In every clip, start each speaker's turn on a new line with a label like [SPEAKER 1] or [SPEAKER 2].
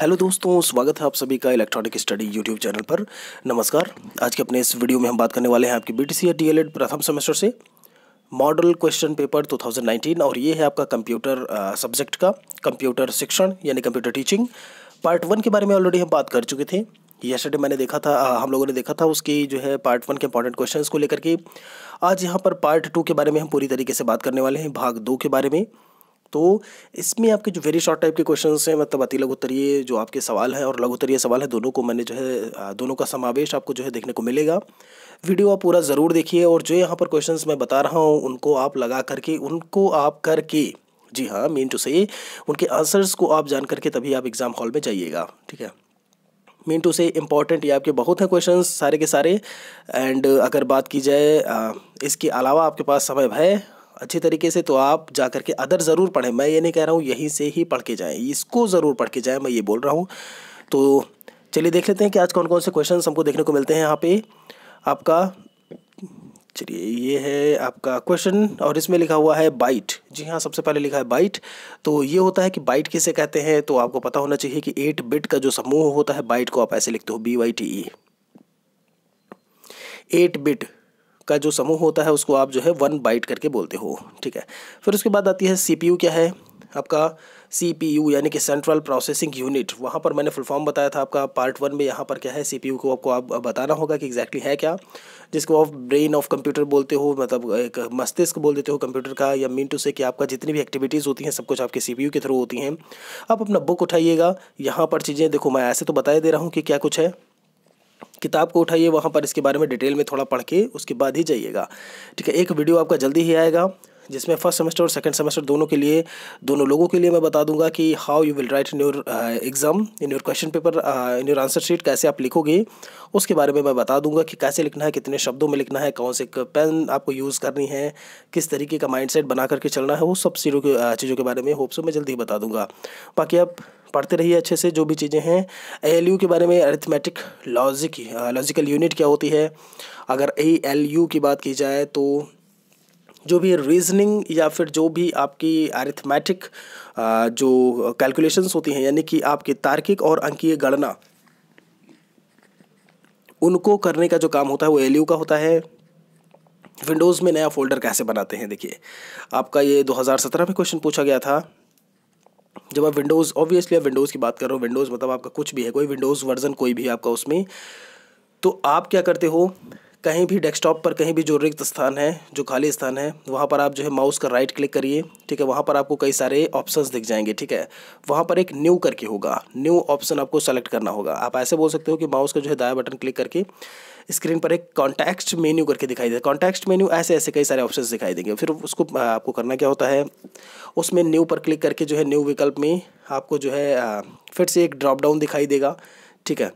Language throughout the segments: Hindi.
[SPEAKER 1] हेलो दोस्तों स्वागत है आप सभी का इलेक्ट्रॉनिक स्टडी यूट्यूब चैनल पर नमस्कार आज के अपने इस वीडियो में हम बात करने वाले हैं आपकी बीटीसी या डीएलएड प्रथम सेमेस्टर से मॉडल क्वेश्चन पेपर 2019 और ये है आपका कंप्यूटर सब्जेक्ट का कंप्यूटर शिक्षण यानी कंप्यूटर टीचिंग पार्ट वन के बारे में ऑलरेडी हम बात कर चुके थे यस्टरडे मैंने देखा था हम लोगों ने देखा था उसकी जो है पार्ट वन के इंपॉर्टेंट क्वेश्चन को लेकर के आज यहाँ पर पार्ट टू के बारे में हम पूरी तरीके से बात करने वाले हैं भाग दो के बारे में तो इसमें आपके जो वेरी शॉर्ट टाइप के क्वेश्चन हैं मतलब अति उत्तरीय जो आपके सवाल हैं और उत्तरीय सवाल है दोनों को मैंने जो है दोनों का समावेश आपको जो है देखने को मिलेगा वीडियो आप पूरा ज़रूर देखिए और जो यहाँ पर क्वेश्चंस मैं बता रहा हूँ उनको आप लगा करके उनको आप करके जी हाँ मेन टू से उनके आंसर्स को आप जान करके तभी आप एग्ज़ाम हॉल में जाइएगा ठीक है मेन टू से इम्पॉर्टेंट ये आपके बहुत हैं क्वेश्चन सारे के सारे एंड अगर बात की जाए इसके अलावा आपके पास समय है अच्छे तरीके से तो आप जा करके अदर ज़रूर पढ़ें मैं ये नहीं कह रहा हूँ यहीं से ही पढ़ के जाएँ इसको ज़रूर पढ़ के जाएँ मैं ये बोल रहा हूँ तो चलिए देख लेते हैं कि आज कौन कौन से क्वेश्चन हमको देखने को मिलते हैं यहाँ पे आपका चलिए ये है आपका क्वेश्चन और इसमें लिखा हुआ है बाइट जी हाँ सबसे पहले लिखा है बाइट तो ये होता है कि बाइट किसे कहते हैं तो आपको पता होना चाहिए कि एट बिट का जो समूह होता है बाइट को आप ऐसे लिखते हो B Y T E eight bit का जो समूह होता है उसको आप जो है वन बाइट करके बोलते हो ठीक है फिर उसके बाद आती है सी क्या है आपका सी पी यू यानी कि सेंट्रल प्रोसेसिंग यूनिट वहाँ पर मैंने फुल फॉर्म बताया था आपका पार्ट वन में यहाँ पर क्या है सी पी यू को आपको आप बताना होगा कि एग्जैक्टली है क्या जिसको आप ब्रेन ऑफ कंप्यूटर बोलते हो मतलब एक मस्तिष्क बोल देते हो कंप्यूटर का या मीन टू से कि आपका जितनी भी एक्टिविटीज़ होती हैं सब कुछ आपके सी पी यू के थ्रू होती हैं आप अपना बुक उठाइएगा यहाँ पर चीज़ें देखो मैं ऐसे तो बताए दे रहा हूँ कि क्या कुछ है किताब को उठाइए वहाँ पर इसके बारे में डिटेल में थोड़ा पढ़ के उसके बाद ही जाइएगा ठीक है एक वीडियो आपका जल्दी ही आएगा जिसमें फर्स्ट सेमेस्टर और सेकंड सेमेस्टर दोनों के लिए दोनों लोगों के लिए मैं बता दूंगा कि how you will write in your exam in your question paper in your answer sheet कैसे आप लिखोगे उसके बारे में मैं बता दूंगा कि कैसे लिखना है कितने शब्दों में लिखना है कौन से पेन आपको यूज़ करनी है किस तरीके का माइंड बना करके चलना है वो सब चीज़ों के uh, चीज़ों के बारे में होप्स में मैं जल्दी ही बता दूंगा बाकी आप पढ़ते रहिए अच्छे से जो भी चीज़ें हैं ए के बारे में अरिथमेटिक लॉजिक लॉजिकल यूनिट क्या होती है अगर ए की बात की जाए तो जो भी रीजनिंग या फिर जो भी आपकी अरिथमेटिक जो कैलकुलेशंस होती हैं यानी कि आपकी तार्किक और अंकीय गणना उनको करने का जो काम होता है वो एल का होता है विंडोज़ में नया फोल्डर कैसे बनाते हैं देखिए आपका ये 2017 में क्वेश्चन पूछा गया था जब आप विंडोज़ ऑब्वियसली आप विंडोज़ की बात कर रहे हो विंडोज़ मतलब आपका कुछ भी है कोई विंडोज़ वर्जन कोई भी आपका उसमें तो आप क्या करते हो कहीं भी डेस्कटॉप पर कहीं भी जो रिक्त स्थान है जो खाली स्थान है वहाँ पर आप जो है माउस का राइट क्लिक करिए ठीक है वहाँ पर आपको कई सारे ऑप्शंस दिख जाएंगे ठीक है वहाँ पर एक न्यू करके होगा न्यू ऑप्शन आपको सेलेक्ट करना होगा आप ऐसे बोल सकते हो कि माउस का जो है दाया बटन क्लिक करके स्क्रीन पर एक कॉन्टैक्स्ट मेन्यू करके दिखाई देगा कॉन्टैक्ट मेन्यू ऐसे ऐसे कई सारे ऑप्शन दिखाई देंगे फिर उसको आपको करना क्या होता है उसमें न्यू पर क्लिक करके जो है न्यू विकल्प में आपको जो है फिर से एक ड्रॉप डाउन दिखाई देगा ठीक है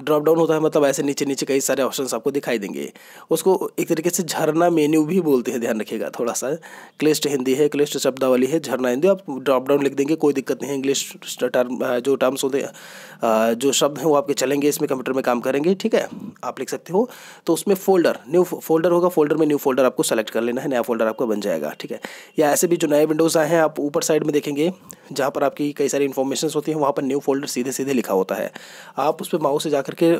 [SPEAKER 1] ड्रॉप डाउन होता है मतलब ऐसे नीचे नीचे कई सारे ऑप्शन आपको दिखाई देंगे उसको एक तरीके से झरना मेन्यू भी बोलते हैं ध्यान रखिएगा थोड़ा सा क्लिष्ट हिंदी है क्लिष्ट शब्दावली है झरना हिंदी आप ड्रॉप डाउन लिख देंगे कोई दिक्कत नहीं इंग्लिश टर्म जो टर्म्स होते हैं जो शब्द हैं वो आपके चलेंगे इसमें कंप्यूटर में काम करेंगे ठीक है आप लिख सकते हो तो उसमें फोल्डर न्यू फोल्डर होगा फोल्डर में न्यू फोल्डर आपको सेलेक्ट कर लेना है नया फोल्डर आपका बन जाएगा ठीक है या ऐसे भी जो नए विंडोज़ आए हैं आप ऊपर साइड में देखेंगे जहाँ पर आपकी कई सारी इन्फॉर्मेशन होती हैं वहाँ पर न्यू फोल्डर सीधे सीधे लिखा होता है आप उस पर माउस से जा करके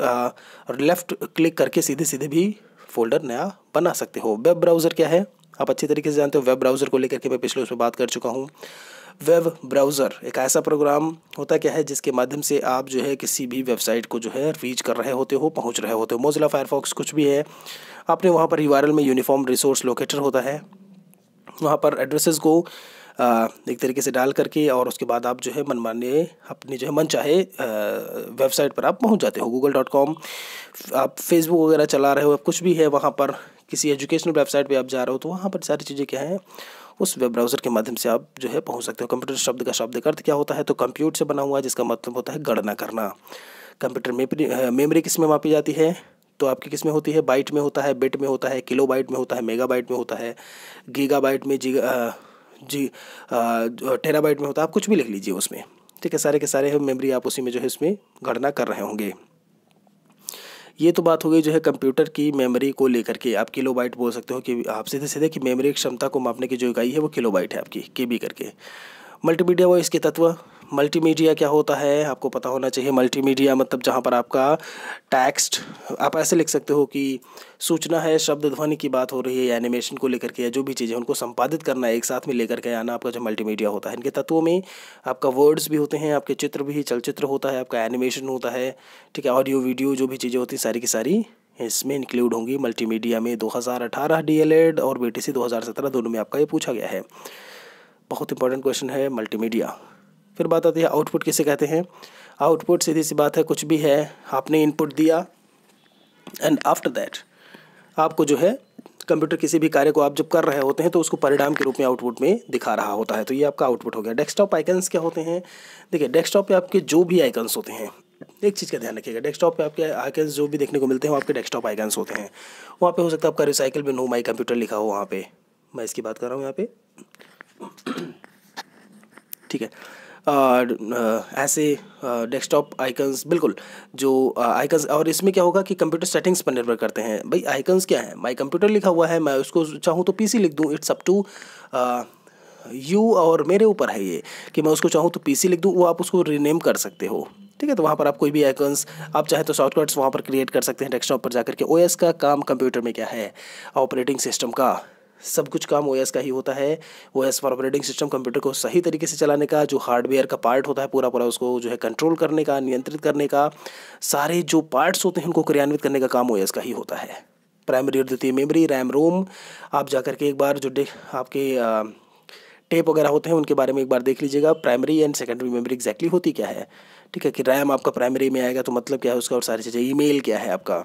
[SPEAKER 1] लेफ़्ट क्लिक करके सीधे सीधे भी फोल्डर नया बना सकते हो वेब ब्राउज़र क्या है आप अच्छी तरीके से जानते हो वेब ब्राउज़र को लेकर के मैं पिछले उसमें बात कर चुका हूँ वेब ब्राउज़र एक ऐसा प्रोग्राम होता क्या है जिसके माध्यम से आप जो है किसी भी वेबसाइट को जो है रीच कर रहे होते हो पहुंच रहे होते हो मोजिला फायरफॉक्स कुछ भी है आपने वहाँ पर यू में यूनिफॉर्म रिसोर्स लोकेटर होता है वहाँ पर एड्रेसेस को एक तरीके से डाल करके और उसके बाद आप जो है मनमाने अपनी जो है मन चाहे वेबसाइट पर आप पहुंच जाते हो गूगल डॉट कॉम आप फेसबुक वगैरह चला रहे हो कुछ भी है वहाँ पर किसी एजुकेशनल वेबसाइट पर आप जा रहे हो तो वहाँ पर सारी चीज़ें क्या हैं उस वेब ब्राउज़र के माध्यम से आप जो है पहुँच सकते हो कंप्यूटर शब्द का शब्द अर्थ क्या होता है तो कंप्यूट से बना हुआ है जिसका मतलब होता है गणना करना कंप्यूटर मेमोरी किस में मापी जाती है तो आपकी किस में होती है बाइट में होता है बिट में होता है किलो बाइट में होता है मेगा बाइट में होता है गीगा बाइट में जी जी टेराबाइट में होता है आप कुछ भी लिख लीजिए उसमें ठीक है सारे के सारे मेमोरी आप उसी में जो है इसमें गणना कर रहे होंगे ये तो बात हो गई जो है कंप्यूटर की मेमोरी को लेकर के आप किलोबाइट बोल सकते हो कि आप सीधे सीधे कि मेमोरी क्षमता को मापने की जो इकाई है वो किलो बाइट है आपकी के बी करके मल्टीमीडिया वॉइस के तत्व मल्टीमीडिया क्या होता है आपको पता होना चाहिए मल्टीमीडिया मतलब जहाँ पर आपका टेक्स्ट आप ऐसे लिख सकते हो कि सूचना है शब्द ध्वनि की बात हो रही है एनिमेशन को लेकर के या जो भी चीज़ें उनको संपादित करना है एक साथ में लेकर के आना आपका जो मल्टीमीडिया होता है इनके तत्वों में आपका वर्ड्स भी होते हैं आपके चित्र भी चलचित्र होता है आपका एनिमेशन होता है ठीक है ऑडियो वीडियो जो भी चीज़ें होती हैं सारी की सारी इसमें इंक्लूड होंगी मल्टीमीडिया में 2018 हज़ार और बी टी दोनों में आपका ये पूछा गया है बहुत इंपॉर्टेंट क्वेश्चन है मल्टीमीडिया फिर बात आती है आउटपुट किसे कहते हैं आउटपुट सीधी सी बात है कुछ भी है आपने इनपुट दिया एंड आफ्टर दैट आपको जो है कंप्यूटर किसी भी कार्य को आप जब कर रहे होते हैं तो उसको परिणाम के रूप में आउटपुट में दिखा रहा होता है तो ये आपका आउटपुट हो गया डेस्कटॉप आइकन्स क्या होते हैं देखिए डेस्कटॉप पे आपके जो भी आइकन्स होते हैं एक चीज़ का ध्यान रखिएगा डेस्कटॉप पे आपके आइकन्स जो भी देखने को मिलते हैं वो आपके डेस्कटॉप आइकन्स होते हैं वहाँ पर हो सकता है आपका रिसाइकिल में नो माई कंप्यूटर लिखा हो वहाँ पे मैं इसकी बात कर रहा हूँ यहाँ पे ठीक है ऐसे डेस्कटॉप आइकन्स बिल्कुल जो आइकन्स और इसमें क्या होगा कि कंप्यूटर सेटिंग्स पर निर्भर करते हैं भाई आइकन्स क्या है माई कंप्यूटर लिखा हुआ है मैं उसको चाहूँ तो पीसी लिख दूँ इट्स अप टू यू और मेरे ऊपर है ये कि मैं उसको चाहूँ तो पीसी लिख दूँ वो आप उसको रीनेम कर सकते हो ठीक है तो वहाँ पर आप कोई भी आइकन्स आप चाहे तो शॉर्टकट्स वहाँ पर क्रिएट कर सकते हैं डेस्कटॉप पर जाकर के ओएस का काम कंप्यूटर में क्या है ऑपरेटिंग सिस्टम का सब कुछ काम ओ का ही होता है O S for operating system computer को सही तरीके से चलाने का जो हार्डवेयर का पार्ट होता है पूरा पूरा उसको जो है कंट्रोल करने का नियंत्रित करने का सारे जो पार्ट्स होते हैं उनको क्रियान्वित करने का काम ओ का ही होता है प्राइमरी और द्वितीय मेमरी रैम रोम आप जा करके एक बार जो आपके आ, टेप वगैरह होते हैं उनके बारे में एक बार देख लीजिएगा primary and secondary memory exactly होती क्या है ठीक है कि रैम आपका प्राइमरी में आएगा तो मतलब क्या है उसका और सारी चीज़ें ईमेल क्या है आपका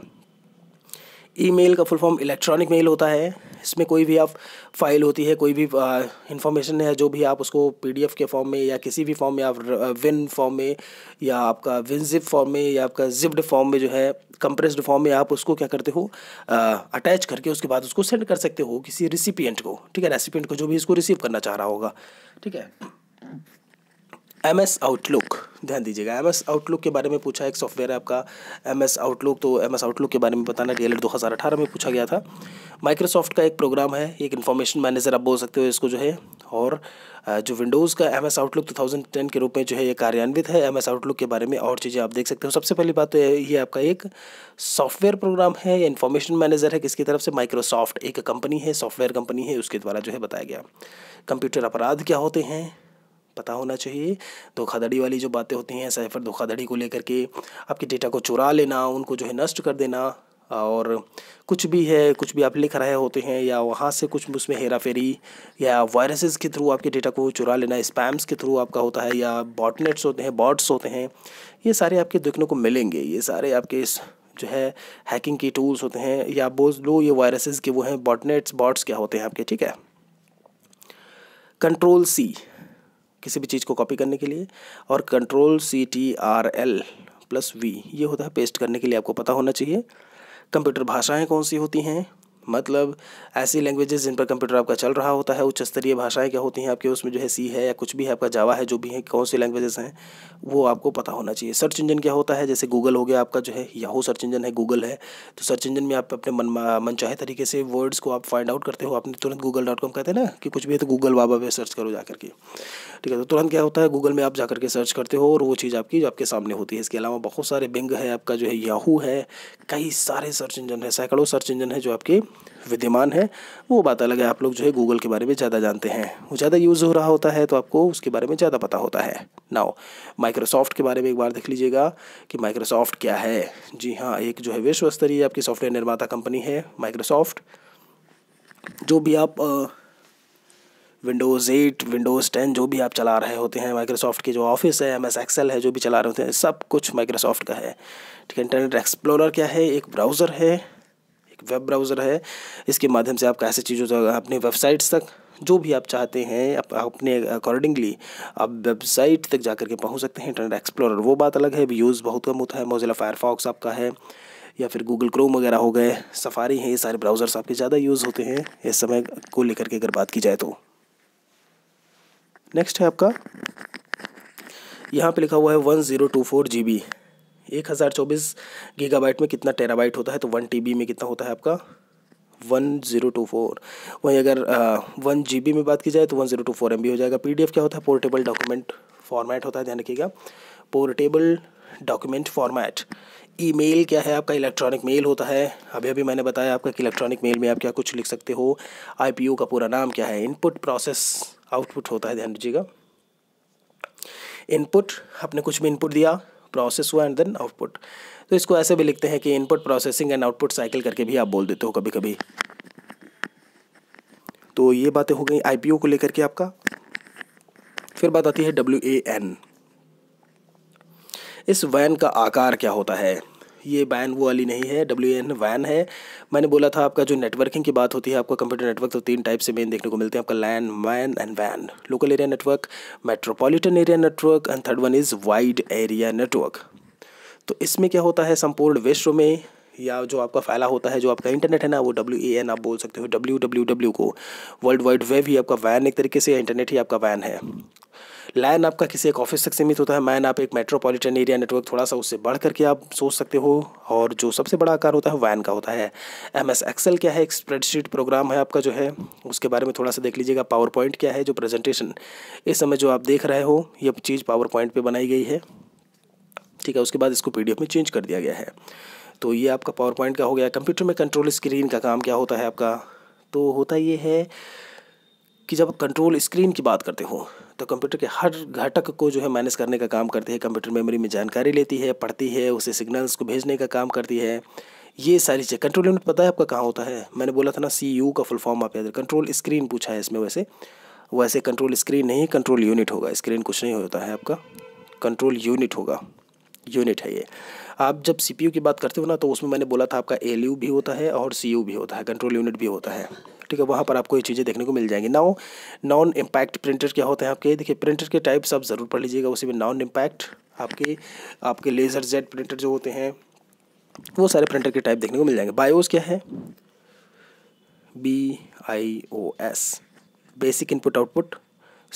[SPEAKER 1] ईमेल का फुल फॉर्म इलेक्ट्रॉनिक मेल होता है इसमें कोई भी आप फाइल होती है कोई भी इंफॉर्मेशन है जो भी आप उसको पीडीएफ के फॉर्म में या किसी भी फॉर्म में आप विन फॉर्म में या आपका विनजिप फॉर्म में या आपका जिप्ड फॉर्म में जो है कंप्रेस्ड फॉर्म में आप उसको क्या करते हो अटैच करके उसके बाद उसको सेंड कर सकते हो किसी रिसिपियंट को ठीक है रेसिपियंट को जो भी इसको रिसीव करना चाह रहा होगा ठीक है एम एस आउटलुक ध्यान दीजिएगा एम एस आउटलुक के बारे में पूछा एक सॉफ्टवेयर है आपका एम एस आउटलुक तो एम एस आउटलुक के बारे में बताना डी एल एड दो हज़ार अठारह में पूछा गया था माइक्रोसॉफ्ट का एक प्रोग्राम है एक इन्फॉर्मेशन मैनेजर आप बोल सकते हो इसको जो है और जो विंडोज़ का M S Outlook two thousand ten के रूप में जो है ये कार्यान्वित है एम एस आउटलुक के बारे में और चीज़ें आप देख सकते हो सबसे पहली बात तो ये आपका एक सॉफ्टवेयर प्रोग्राम है या इन्फॉर्मेशन मैनेजर है किसकी तरफ से माइक्रोसॉफ्ट एक कंपनी है सॉफ्टवेयर कंपनी है उसके द्वारा जो है बताया गया कंप्यूटर अपराध क्या होते हैं पता होना चाहिए धोखाधड़ी वाली जो बातें होती हैं साइफर धोखाधड़ी को लेकर के आपके डेटा को चुरा लेना उनको जो है नष्ट कर देना और कुछ भी है कुछ भी आप लिख रहे होते हैं या वहाँ से कुछ उसमें हेरा फेरी या वायरसेस के थ्रू आपके डेटा को चुरा लेना स्पैम्स के थ्रू आपका होता है या बॉटनेट्स होते हैं बॉट्स होते हैं ये सारे आपके देखने को मिलेंगे ये सारे आपके जो है हैकिंग के टूल्स होते हैं या बोल लो ये वायरसेस के वो हैं बॉटनेट्स बॉट्स क्या होते हैं आपके ठीक है कंट्रोल सी किसी भी चीज़ को कॉपी करने के लिए और control C T R L plus V ये होता है पेस्ट करने के लिए आपको पता होना चाहिए कंप्यूटर भाषाएं कौन सी होती हैं मतलब ऐसी लैंग्वेजेस जिन पर कंप्यूटर आपका चल रहा होता है उच्च स्तरीय भाषाएँ क्या होती हैं आपके उसमें जो है सी है या कुछ भी है आपका जावा है जो भी है कौन सी लैंग्वेजेस हैं वो आपको पता होना चाहिए सर्च इंजन क्या होता है जैसे गूगल हो गया आपका जो है याहू सर्च इंजन है गूगल है तो सर्च इंजन में आप अपने मन मनचाहे तरीके से वर्ड्स को आप फाइंड आउट करते हो आपने तुरंत गूगल डॉट कॉम कहते हैं ना कि कुछ भी है तो गूगल बाबा पे सर्च करो जा करके ठीक है तो तुरंत क्या होता है गूगल में आप जा करके सर्च करते हो और वो चीज़ आपकी जो आपके सामने होती है इसके अलावा बहुत सारे बिंग है आपका जो है याहू है कई सारे सर्च इंजन है सैकड़ों सर्च इंजन है जो आपके विद्यमान है वो बात अलग है आप लोग जो है गूगल के बारे में ज़्यादा जानते हैं वो ज़्यादा यूज़ हो रहा होता है तो आपको उसके बारे में ज़्यादा पता होता है नाउ माइक्रोसॉफ्ट के बारे में एक बार देख लीजिएगा कि माइक्रोसॉफ्ट क्या है जी हाँ एक जो है विश्व स्तरीय आपकी सॉफ्टवेयर निर्माता कंपनी है माइक्रोसॉफ्ट जो भी आप विंडोज़ एट विंडोज़ टेन जो भी आप चला रहे होते हैं माइक्रोसॉफ्ट की जो ऑफिस है एम एस एक्सेल है जो भी चला रहे होते हैं सब कुछ माइक्रोसॉफ्ट का है ठीक है इंटरनेट एक्सप्लोरर क्या है एक ब्राउज़र है वेब ब्राउज़र है इसके माध्यम से आप कैसे चीज़ों तक अपने वेबसाइट्स तक जो भी आप चाहते हैं आप अपने अकॉर्डिंगली आप वेबसाइट तक जा करके पहुँच सकते हैं इंटरनेट एक्सप्लोरर वो बात अलग है यूज़ बहुत कम होता है मोजिला फायरफॉक्स आपका है या फिर गूगल क्रोम वगैरह हो गए सफारी हैं ये सारे ब्राउज़र्स आपके ज़्यादा यूज़ होते हैं इस समय को लेकर के अगर बात की जाए तो नेक्स्ट है आपका यहाँ पे लिखा हुआ है one zero two four G B एक हज़ार चौबीस गीगाबाइट में कितना टेराबाइट होता है तो वन टी में कितना होता है आपका वन ज़ीरो टू फोर वहीं अगर वन जी बी में बात की जाए तो one zero two four M B हो जाएगा पी डी एफ क्या होता है पोर्टेबल डॉक्यूमेंट फॉर्मेट होता है ध्यान रखिएगा पोर्टेबल डॉक्यूमेंट फॉर्मेट ईमेल क्या है आपका इलेक्ट्रॉनिक मेल होता है अभी अभी मैंने बताया आपका कि इलेक्ट्रॉनिक मेल में आप क्या कुछ लिख सकते हो आईपीओ का पूरा नाम क्या है इनपुट प्रोसेस आउटपुट होता है ध्यान दीजिएगा इनपुट आपने कुछ भी इनपुट दिया प्रोसेस हुआ एंड देन आउटपुट तो इसको ऐसे भी लिखते हैं कि input processing and output cycle करके भी आप बोल देते हो कभी कभी तो ये बातें हो गई आईपीओ को लेकर के आपका फिर बात आती है डब्ल्यू ए एन इस वैन का आकार क्या होता है ये बैन वो वाली नहीं है डब्ल्यू एन वैन है मैंने बोला था आपका जो नेटवर्किंग की बात होती है आपका कंप्यूटर नेटवर्क तो तीन टाइप से मेन देखने को मिलते हैं आपका लैन मैन एंड वैन local area network metropolitan area network and third one is wide area network तो इसमें क्या होता है संपूर्ण विश्व में या जो आपका फैला होता है जो आपका इंटरनेट है ना वो डब्ल्यू ए एन आप बोल सकते हो डब्ल्यू डब्ल्यू डब्ल्यू को वर्ल्ड वाइड वेब ही आपका वैन एक तरीके से इंटरनेट ही आपका वैन है लैन आपका किसी एक ऑफिस तक सीमित होता है मैन आप एक मेट्रोपॉलिटन एरिया नेटवर्क थोड़ा सा उससे बढ़ करके आप सोच सकते हो और जो सबसे बड़ा आकार होता है वैन का होता है एम एस एक्सेल क्या है एक स्प्रेडशीट प्रोग्राम है आपका जो है उसके बारे में थोड़ा सा देख लीजिएगा पावर पॉइंट क्या है जो प्रेजेंटेशन इस समय जो आप देख रहे हो ये चीज़ पावर पॉइंट पर बनाई गई है ठीक है उसके बाद इसको पी में चेंज कर दिया गया है तो ये आपका पावर पॉइंट का हो गया कंप्यूटर में कंट्रोल स्क्रीन का काम क्या होता है आपका तो होता ये है कि जब आप कंट्रोल स्क्रीन की बात करते हो तो कंप्यूटर के हर घटक को जो है मैनेज करने का काम करती है कंप्यूटर मेमोरी में जानकारी लेती है पढ़ती है उसे सिग्नल्स को भेजने का काम करती है ये सारी चीज़ें कंट्रोल यूनिट पता है आपका कहाँ होता है मैंने बोला था ना सी यू का फुल फॉर्म आप याद कंट्रोल स्क्रीन पूछा है इसमें वैसे वैसे कंट्रोल स्क्रीन नहीं कंट्रोल यूनिट होगा स्क्रीन कुछ नहीं होता है आपका कंट्रोल यूनिट होगा यूनिट है ये आप जब सी की बात करते हो ना तो उसमें मैंने बोला था आपका एल भी होता है और सी भी होता है कंट्रोल यूनिट भी होता है ठीक है वहाँ पर आपको ये चीज़ें देखने को मिल जाएंगी नाउ नॉन इम्पैक्ट प्रिंटर क्या होते हैं आपके देखिए प्रिंटर के टाइप्स आप ज़रूर पढ़ लीजिएगा उसी में नॉन इम्पैक्ट आपके आपके लेज़र जेट प्रिंटर जो होते हैं वो सारे प्रिंटर के टाइप देखने को मिल जाएंगे बायोस क्या है B I O S basic input output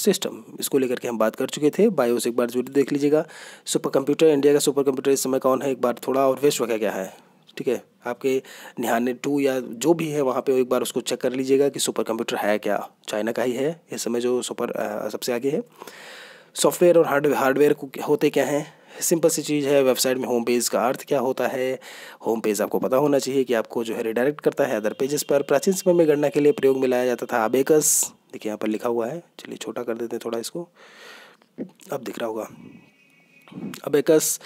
[SPEAKER 1] system इसको लेकर के हम बात कर चुके थे बायोस एक बार जरूर देख लीजिएगा सुपर कंप्यूटर इंडिया का सुपर कंप्यूटर इस समय कौन है एक बार थोड़ा और वेस्ट वगैरह क्या है ठीक है आपके निहाने टू या जो भी है वहाँ पे एक बार उसको चेक कर लीजिएगा कि सुपर कंप्यूटर है क्या चाइना का ही है इस समय जो सुपर सबसे आगे है सॉफ्टवेयर और हार्डवेयर हार्डवेयर होते क्या हैं सिंपल सी चीज़ है वेबसाइट में होम पेज का अर्थ क्या होता है होम पेज आपको पता होना चाहिए कि आपको जो है रिडायरेक्ट करता है अदर पेजेस पर प्राचीन समय में गणना के लिए प्रयोग में लाया जाता था आबेकस देखिए यहाँ पर लिखा हुआ है चलिए छोटा कर देते हैं थोड़ा इसको अब दिख रहा होगा अबेकस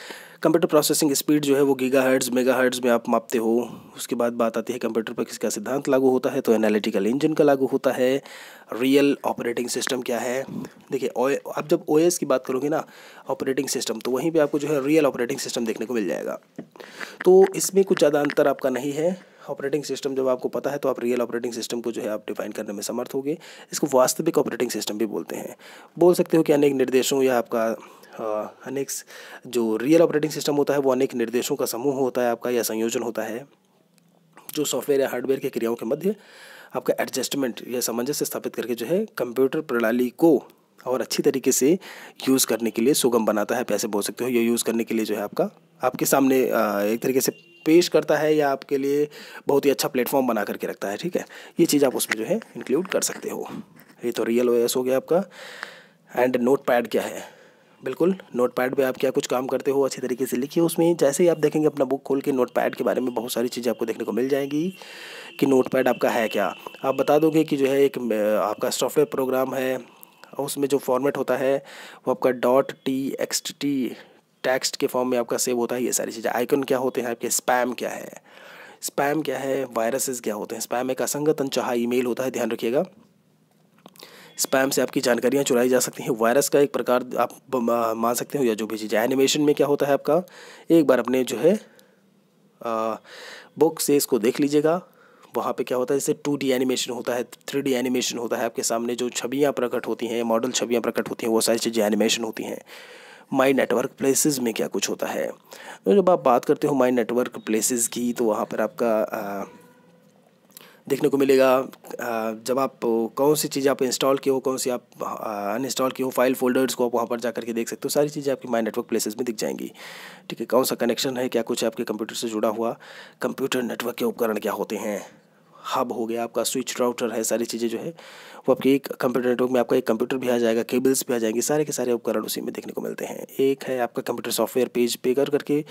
[SPEAKER 1] कंप्यूटर प्रोसेसिंग स्पीड जो है वो गीगा हर्ट्स मेगा हर्ट्स में आप मापते हो उसके बाद बात आती है कंप्यूटर पर किसका सिद्धांत लागू होता है तो एनालिटिकल इंजन का लागू होता है रियल ऑपरेटिंग सिस्टम क्या है देखिए आप जब ओ की बात करोगे ना ऑपरेटिंग सिस्टम तो वहीं पर आपको जो है रियल ऑपरेटिंग सिस्टम देखने को मिल जाएगा तो इसमें कुछ ज़्यादा अंतर आपका नहीं है ऑपरेटिंग सिस्टम जब आपको पता है तो आप रियल ऑपरेटिंग सिस्टम को जो है आप डिफाइन करने में समर्थ होगे इसको वास्तविक ऑपरेटिंग सिस्टम भी बोलते हैं बोल सकते हो कि अनेक निर्देशों या आपका हाँ, अनेक जो रियल ऑपरेटिंग सिस्टम होता है वो अनेक निर्देशों का समूह होता है आपका या संयोजन होता है जो सॉफ्टवेयर या हार्डवेयर की क्रियाओं के मध्य आपका एडजस्टमेंट या सामंजस्य स्थापित करके जो है कंप्यूटर प्रणाली को और अच्छी तरीके से यूज़ करने के लिए सुगम बनाता है पैसे बोल सकते हो ये यूज़ करने के लिए जो है आपका आपके सामने एक तरीके से पेश करता है या आपके लिए बहुत ही अच्छा प्लेटफॉर्म बना करके रखता है ठीक है ये चीज़ आप उसमें जो है इंक्लूड कर सकते हो ये तो रियल ओ हो गया आपका एंड नोट पैड क्या है बिल्कुल नोट पैड पर आप क्या कुछ काम करते हो अच्छी तरीके से लिखिए उसमें जैसे ही आप देखेंगे अपना बुक खोल के नोट पैड के बारे में बहुत सारी चीज़ें आपको देखने को मिल जाएंगी कि नोट पैड आपका है क्या आप बता दोगे कि जो है एक आपका सॉफ्टवेयर प्रोग्राम है उसमें जो फॉर्मेट होता है वो आपका dot T X T text के फॉर्म में आपका सेव होता है ये सारी चीज़ें आइकन क्या होते हैं आपके स्पैम क्या है स्पैम क्या है वायरसेस क्या होते हैं स्पैम एक असंगत अनचाहा ईमेल होता है ध्यान रखिएगा स्पैम से आपकी जानकारियाँ चुराई जा सकती हैं वायरस का एक प्रकार आप मान सकते हो या जो भी चीज़ एनिमेशन में क्या होता है आपका एक बार अपने जो है बुक से इसको देख लीजिएगा वहाँ पे क्या होता है जैसे टू डी एनिमेशन होता है थ्री डी एनिमेशन होता है आपके सामने जो छवियाँ प्रकट होती हैं मॉडल छवियाँ प्रकट होती हैं वो सारी चीज़ें एनिमेशन होती हैं माई नेटवर्क प्लेसेस में क्या कुछ होता है तो जब आप बात करते हो माई नेटवर्क प्लेसेस की तो वहाँ पर आपका देखने को मिलेगा जब आप कौन सी चीज़ आप इंस्टॉल किए हो कौन सी आप अनइंस्टॉल किए हो फाइल फोल्डर्स को आप वहाँ पर जा करके देख सकते हो सारी चीज़ें आपकी माई नेटवर्क प्लेसेस में दिख जाएंगी ठीक है कौन सा कनेक्शन है क्या कुछ आपके कंप्यूटर से जुड़ा हुआ कंप्यूटर नेटवर्क के उपकरण क्या होते हैं हब हो गया आपका स्विच राउटर है सारी चीज़ें जो है वो आपके एक कंप्यूटर नेटवर्क में आपका एक कंप्यूटर भी आ जाएगा केबल्स भी आ जाएंगे सारे के सारे उपकरण उसी में देखने को मिलते हैं एक है आपका कंप्यूटर सॉफ्टवेयर पेज पे कर करके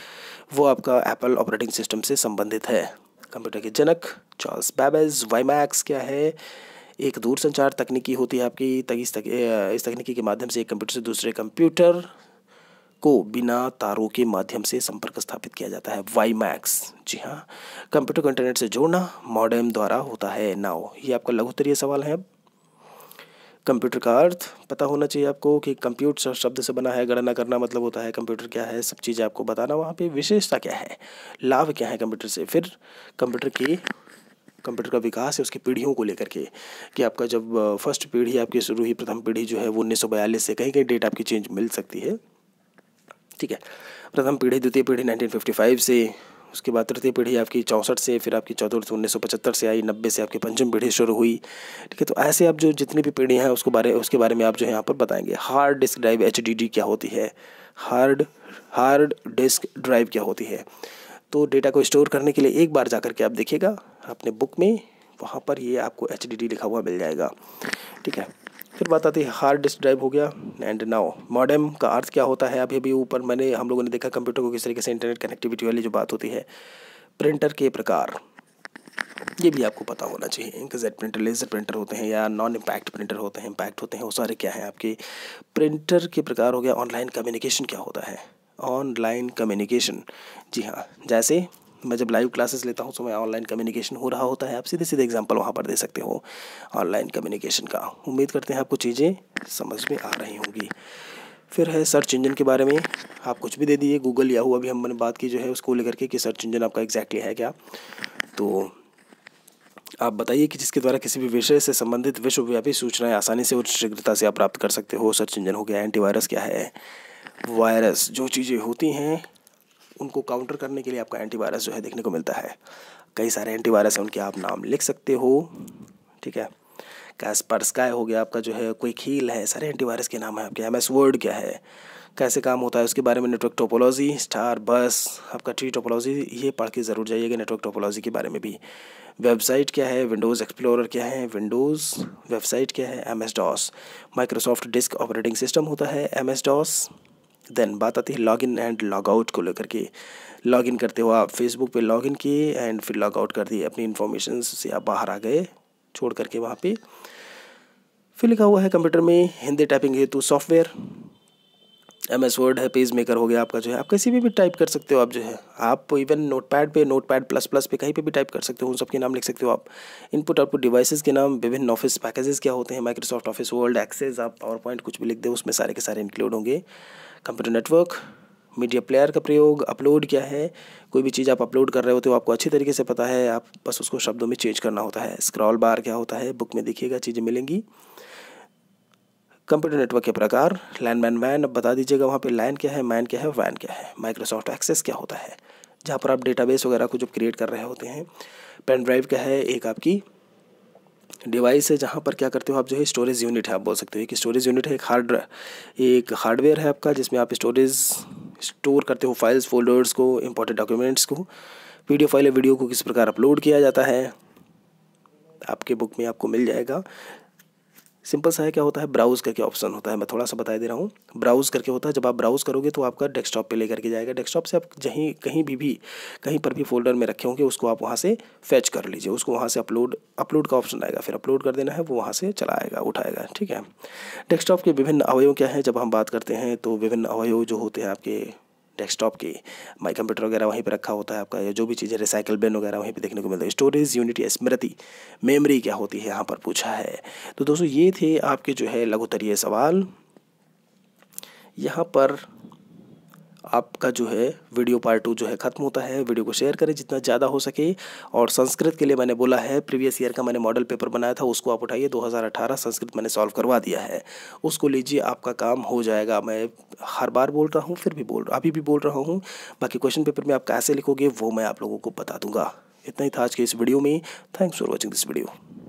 [SPEAKER 1] वो आपका एप्पल ऑपरेटिंग सिस्टम से संबंधित है कंप्यूटर के जनक चार्ल्स बैबेज वाईमैक्स क्या है एक दूरसंचार तकनीकी होती है आपकी तक इस, तक, इस तकनीकी के माध्यम से एक कंप्यूटर से दूसरे कंप्यूटर को बिना तारों के माध्यम से संपर्क स्थापित किया जाता है वाईमैक्स जी हाँ कंप्यूटर को इंटरनेट से जोड़ना मॉडर्न द्वारा होता है नाव ये आपका लघुतरीय सवाल है कंप्यूटर का अर्थ पता होना चाहिए आपको कि कंप्यूटर शब्द से बना है गणना करना मतलब होता है कंप्यूटर क्या है सब चीज़ें आपको बताना वहाँ पे विशेषता क्या है लाभ क्या है कंप्यूटर से फिर कंप्यूटर की कंप्यूटर का विकास है उसकी पीढ़ियों को लेकर के कि आपका जब फर्स्ट पीढ़ी आपकी शुरू ही प्रथम पीढ़ी जो है वो उन्नीस से कहीं कहीं डेट आपकी चेंज मिल सकती है ठीक है प्रथम पीढ़ी द्वितीय पीढ़ी 1955 से उसके बाद तृतीय पीढ़ी आपकी चौंसठ से फिर आपकी चौदह उन्नीस सौ पचहत्तर से आई नब्बे से आपकी पंचम पीढ़ी शुरू हुई ठीक है तो ऐसे आप जो जितनी भी पीढ़ी हैं उसको बारे उसके बारे में आप जो है यहाँ पर बताएंगे हार्ड डिस्क ड्राइव एच क्या होती है हार्ड हार्ड डिस्क ड्राइव क्या होती है तो डेटा को स्टोर करने के लिए एक बार जा के आप देखिएगा अपने बुक में वहाँ पर ये आपको एच लिखा हुआ मिल जाएगा ठीक है फिर बात आती है हार्ड डिस्क ड्राइव हो गया एंड नाउ मॉडम का अर्थ क्या होता है अभी अभी ऊपर मैंने हम लोगों ने देखा कंप्यूटर को किस तरीके से इंटरनेट कनेक्टिविटी वाली जो बात होती है प्रिंटर के प्रकार ये भी आपको पता होना चाहिए inkjet printer laser printer होते हैं या नॉन इम्पैक्ट प्रिंटर होते हैं इम्पैक्ट होते हैं वो सारे क्या हैं आपके प्रिंटर के प्रकार हो गया ऑनलाइन कम्युनिकेशन क्या होता है ऑनलाइन कम्युनिकेशन जी हाँ जैसे मैं जब लाइव क्लासेस लेता हूँ तो मैं ऑनलाइन कम्युनिकेशन हो रहा होता है आप सीधे सीधे एग्जाम्पल वहाँ पर दे सकते हो ऑनलाइन कम्युनिकेशन का उम्मीद करते हैं आपको चीज़ें समझ में आ रही होंगी फिर है सर्च इंजन के बारे में आप कुछ भी दे दिए गूगल या हुआ अभी हमने बात की जो है उसको लेकर के कि सर्च इंजन आपका एग्जैक्टली है क्या तो आप बताइए कि जिसके द्वारा किसी भी विषय से संबंधित विश्वव्यापी सूचनाएं आसानी से और शीघ्रता से आप प्राप्त कर सकते हो सर्च इंजन हो गया एंटीवायरस क्या है वायरस जो चीज़ें होती हैं उनको काउंटर करने के लिए आपका एंटीवायरस जो है देखने को मिलता है कई सारे एंटीवायरस हैं उनके आप नाम लिख सकते हो ठीक है कैसपरस्काय हो गया आपका जो है कोई खील है सारे एंटीवायरस के नाम है आपके एम एस वर्ड क्या है कैसे काम होता है उसके बारे में नेटवर्क टोपोलॉजी स्टार बस आपका ट्री टोपोलॉजी ये पढ़ के ज़रूर जाइएगा नेटवर्क टोपोलॉजी के बारे में भी वेबसाइट क्या है विंडोज़ एक्सप्लोरर क्या है विंडोज़ वेबसाइट क्या है M S DOS Microsoft disk operating system होता है एम एस डॉस देन बात आती है लॉगिन एंड लॉग आउट को लेकर के लॉगिन करते हो आप फेसबुक पे लॉगिन किए एंड फिर लॉग आउट कर दिए अपनी इन्फॉर्मेशन से आप बाहर आ गए छोड़ करके वहाँ पे फिर लिखा हुआ है कंप्यूटर में हिंदी टाइपिंग हेतु सॉफ्टवेयर एम एस वर्ड है पेज मेकर हो गया आपका जो है आप किसी भी, भी टाइप कर सकते हो आप जो है आप इवन नोट पैड पर नोट पैड प्लस प्लस पे कहीं पे भी टाइप कर सकते हो उन सब के नाम लिख सकते हो आप इनपुट आउटपुट डिवाइसेस के नाम विभिन्न ऑफिस पैकेजेस क्या होते हैं माइक्रोसॉफ्ट ऑफिस वर्ल्ड एक्सेस आप पावर पॉइंट कुछ भी लिख दे उसमें सारे के सारे इंक्लूड होंगे कंप्यूटर नेटवर्क मीडिया प्लेयर का प्रयोग अपलोड क्या है कोई भी चीज़ आप अपलोड कर रहे होते हो आपको अच्छी तरीके से पता है आप बस उसको शब्दों में चेंज करना होता है स्क्रॉल बार क्या होता है बुक में देखिएगा चीज़ें मिलेंगी कंप्यूटर नेटवर्क के प्रकार लैन मैन वैन अब बता दीजिएगा वहाँ पे लैन क्या है मैन क्या है वैन क्या है माइक्रोसॉफ्ट एक्सेस क्या होता है जहाँ पर आप डेटाबेस वगैरह को जब क्रिएट कर रहे होते हैं पेन ड्राइव क्या है एक आपकी डिवाइस है जहाँ पर क्या करते हो आप जो है स्टोरेज यूनिट है आप बोल सकते हो कि स्टोरेज यूनिट है एक हार्ड एक हार्डवेयर है आपका जिसमें आप स्टोरेज स्टोर करते हो फाइल्स फोल्डर्स को इंपॉर्टेंट डॉक्यूमेंट्स को वीडियो फाइल या वीडियो को किस प्रकार अपलोड किया जाता है आपके बुक में आपको मिल जाएगा सिंपल सा है क्या होता है ब्राउज़ करके ऑप्शन होता है मैं थोड़ा सा बता दे रहा हूँ ब्राउज़ करके होता है जब आप ब्राउज़ करोगे तो आपका डेस्कटॉप पे लेकर के जाएगा डेस्कटॉप से आप जहीं कहीं भी भी कहीं पर भी फोल्डर में रखे होंगे उसको आप वहाँ से फैच कर लीजिए उसको वहाँ से अपलोड अपलोड का ऑप्शन आएगा फिर अपलोड कर देना है वो वहाँ से चलाएगा उठाएगा ठीक है डेस्कटॉप के विभिन्न अवयव क्या है जब हम बात करते हैं तो विभिन्न अवयव जो होते हैं आपके डेस्कटॉप की माई कंप्यूटर वगैरह वहीं पर रखा होता है आपका या जो भी चीज़ें रिसाइकल बैन वगैरह वहीं पर देखने को मिलता है स्टोरेज यूनिट या स्मृति मेमोरी क्या होती है यहाँ पर पूछा है तो दोस्तों ये थे आपके जो है लघुतरीय सवाल यहाँ पर आपका जो है वीडियो पार्ट टू जो है ख़त्म होता है वीडियो को शेयर करें जितना ज़्यादा हो सके और संस्कृत के लिए मैंने बोला है प्रीवियस ईयर का मैंने मॉडल पेपर बनाया था उसको आप उठाइए 2018 संस्कृत मैंने सॉल्व करवा दिया है उसको लीजिए आपका काम हो जाएगा मैं हर बार बोल रहा हूँ फिर भी बोल अभी भी बोल रहा हूँ बाकी क्वेश्चन पेपर में आप कैसे लिखोगे वो मैं आप लोगों को बता दूंगा इतना ही था आज के इस वीडियो में thanks for watching this video